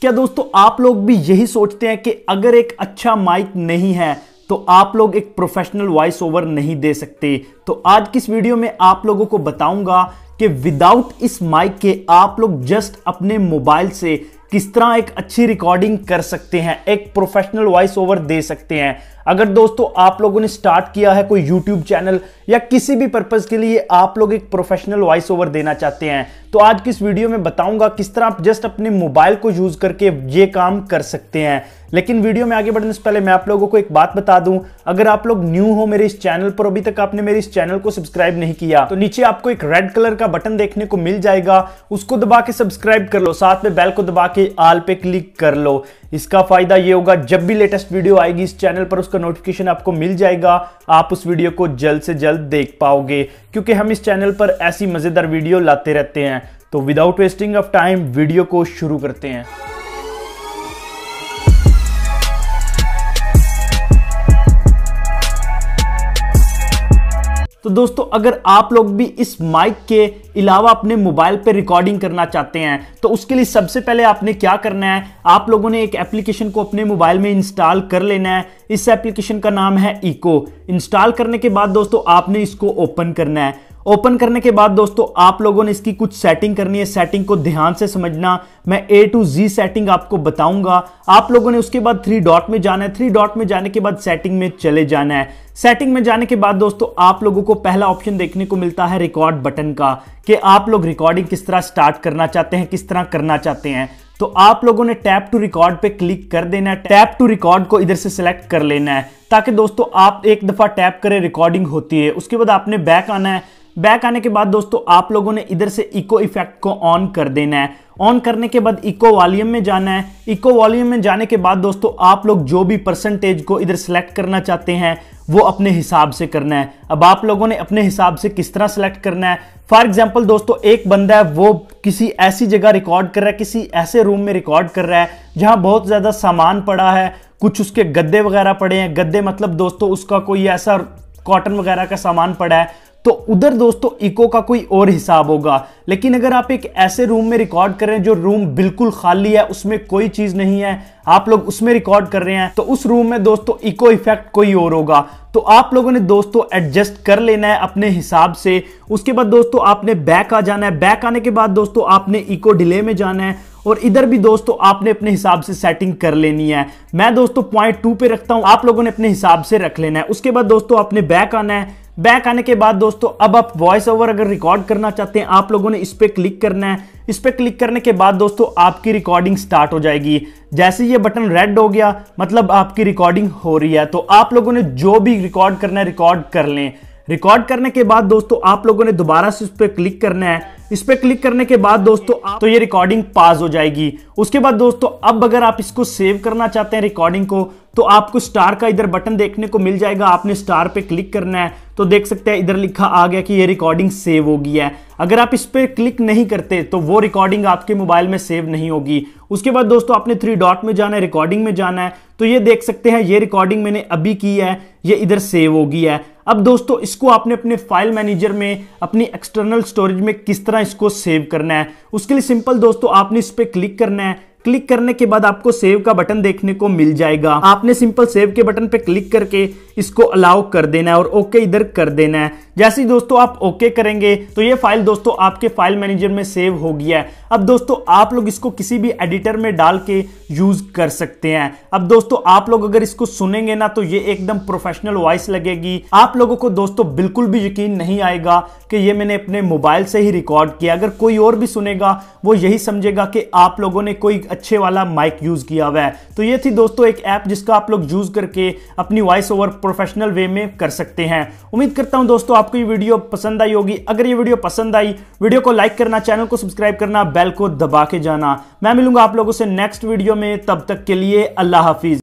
क्या दोस्तों आप लोग भी यही सोचते हैं कि अगर एक अच्छा माइक नहीं है तो आप लोग एक प्रोफेशनल वॉइस ओवर नहीं दे सकते तो आज किस वीडियो में आप लोगों को बताऊंगा कि विदाउट इस माइक के आप लोग जस्ट अपने मोबाइल से किस तरह एक अच्छी रिकॉर्डिंग कर सकते हैं एक प्रोफेशनल वॉइस ओवर दे सकते हैं अगर दोस्तों आप लोगों ने स्टार्ट किया है कोई यूट्यूब चैनल या किसी भी पर्पज के लिए आप लोग एक प्रोफेशनल वॉइस ओवर देना चाहते हैं तो आज की इस वीडियो में बताऊंगा किस तरह आप जस्ट अपने मोबाइल को यूज करके ये काम कर सकते हैं लेकिन वीडियो में आगे बढ़ने से पहले मैं आप लोगों को एक बात बता दूं अगर आप लोग न्यू हो मेरे इस चैनल पर अभी तक आपने मेरे इस चैनल को सब्सक्राइब नहीं किया तो नीचे आपको एक रेड कलर का बटन देखने को मिल जाएगा उसको दबा के सब्सक्राइब कर लो साथ में बेल को दबा के आल पे क्लिक कर लो इसका फायदा ये होगा जब भी लेटेस्ट वीडियो आएगी इस चैनल पर उसका नोटिफिकेशन आपको मिल जाएगा आप उस वीडियो को जल्द से जल्द देख पाओगे क्योंकि हम इस चैनल पर ऐसी मजेदार वीडियो लाते रहते हैं तो without wasting of time video को शुरू करते हैं तो दोस्तों अगर आप लोग भी इस माइक के अलावा अपने मोबाइल पर रिकॉर्डिंग करना चाहते हैं तो उसके लिए सबसे पहले आपने क्या करना है आप लोगों ने एक एप्लीकेशन को अपने मोबाइल में इंस्टॉल कर लेना है इस एप्लीकेशन का नाम है इको इंस्टॉल करने के बाद दोस्तों आपने इसको ओपन करना है ओपन करने के बाद दोस्तों आप लोगों ने इसकी कुछ सेटिंग करनी है सेटिंग को ध्यान से समझना मैं ए टू जी सेटिंग आपको बताऊंगा आप लोगों ने उसके बाद थ्री डॉट में जाना है थ्री डॉट में जाने के बाद सेटिंग में चले जाना है सेटिंग में जाने के बाद दोस्तों आप लोगों को पहला ऑप्शन देखने को मिलता है रिकॉर्ड बटन का कि आप लोग रिकॉर्डिंग किस तरह स्टार्ट करना चाहते हैं किस तरह करना चाहते हैं तो आप लोगों ने टैप टू रिकॉर्ड पे क्लिक कर देना है टैप टू रिकॉर्ड को इधर से सिलेक्ट कर लेना है ताकि दोस्तों आप एक दफा टैप करें रिकॉर्डिंग होती है उसके बाद आपने बैक आना है बैक आने के बाद दोस्तों आप लोगों ने इधर से इको इफेक्ट को ऑन कर देना है ऑन करने के बाद इको वॉल्यूम में जाना है इको वॉल्यूम में जाने के बाद दोस्तों आप लोग जो भी परसेंटेज को इधर सेलेक्ट करना चाहते हैं वो अपने हिसाब से करना है अब आप लोगों ने अपने हिसाब से किस तरह सेलेक्ट करना है फॉर एग्जाम्पल दोस्तों एक बंदा है वो किसी ऐसी जगह रिकॉर्ड कर रहा है किसी ऐसे रूम में रिकॉर्ड कर रहा है जहां बहुत ज़्यादा सामान पड़ा है कुछ उसके गद्दे वगैरह पड़े हैं गद्दे मतलब दोस्तों उसका कोई ऐसा कॉटन वगैरह का सामान पड़ा है तो उधर दोस्तों इको का कोई और हिसाब होगा लेकिन अगर आप एक ऐसे रूम में रिकॉर्ड कर रहे हैं जो रूम बिल्कुल खाली है उसमें कोई चीज नहीं है आप लोग उसमें रिकॉर्ड कर रहे हैं तो उस रूम में दोस्तों इको इफेक्ट कोई और होगा तो आप लोगों ने दोस्तों एडजस्ट कर लेना है अपने हिसाब से उसके बाद दोस्तों आपने बैक आ जाना है बैक आने के बाद दोस्तों आपने इको डिले में जाना है और इधर भी दोस्तों आपने अपने हिसाब से सेटिंग कर लेनी है मैं दोस्तों पॉइंट टू पे रखता हूं आप लोगों ने अपने हिसाब से रख लेना है उसके बाद दोस्तों आपने बैक आना है बैक आने के बाद दोस्तों अब आप वॉइस ओवर अगर रिकॉर्ड करना चाहते हैं आप लोगों ने इस पर क्लिक करना है इस पर क्लिक करने के बाद दोस्तों आपकी रिकॉर्डिंग स्टार्ट हो जाएगी जैसे ये बटन रेड हो गया मतलब आपकी रिकॉर्डिंग हो रही है तो आप लोगों ने जो भी रिकॉर्ड करना है रिकॉर्ड कर लें रिकॉर्ड करने के बाद दोस्तों आप लोगों ने दोबारा से उस पर क्लिक करना है इस पर क्लिक करने के बाद दोस्तों आप तो ये रिकॉर्डिंग पास हो जाएगी उसके बाद दोस्तों अब अगर आप इसको सेव करना चाहते हैं रिकॉर्डिंग को तो आपको स्टार का इधर बटन देखने को मिल जाएगा आपने स्टार पे क्लिक करना है तो देख सकते हैं इधर लिखा आ गया कि ये रिकॉर्डिंग सेव होगी है अगर आप इस पर क्लिक नहीं करते तो वो रिकॉर्डिंग आपके मोबाइल में सेव नहीं होगी उसके बाद दोस्तों आपने थ्री डॉट में जाना है रिकॉर्डिंग में जाना है तो ये देख सकते हैं ये रिकॉर्डिंग मैंने अभी की है ये इधर सेव होगी है अब दोस्तों इसको आपने अपने फाइल मैनेजर में अपनी एक्सटर्नल स्टोरेज में किस तरह इसको सेव करना है उसके लिए सिंपल दोस्तों आपने इस पर क्लिक करना है क्लिक करने के बाद आपको सेव का बटन देखने को मिल जाएगा आपने सिंपल सेव के बटन पे क्लिक करके इसको अलाउ कर देना है और ओके इधर कर देना है जैसे दोस्तों आप ओके करेंगे तो ये फाइल दोस्तों आपके फाइल मैनेजर में सेव हो गया है अब दोस्तों आप लोग इसको किसी भी एडिटर में डाल के यूज कर सकते हैं अब दोस्तों आप लोग अगर इसको सुनेंगे ना तो ये एकदम प्रोफेशनल वॉइस लगेगी आप लोगों को दोस्तों बिल्कुल भी यकीन नहीं आएगा कि ये मैंने अपने मोबाइल से ही रिकॉर्ड किया अगर कोई और भी सुनेगा वो यही समझेगा कि आप लोगों ने कोई अच्छे वाला माइक यूज किया हुआ है तो ये थी दोस्तों एक ऐप जिसका आप लोग यूज करके अपनी वॉइस ओवर प्रोफेशनल वे में कर सकते हैं उम्मीद करता हूं दोस्तों आपको ये वीडियो पसंद आई होगी अगर ये वीडियो पसंद आई वीडियो को लाइक करना चैनल को सब्सक्राइब करना बेल को दबा के जाना मैं मिलूंगा आप लोगों से नेक्स्ट वीडियो में तब तक के लिए अल्लाह हाफिज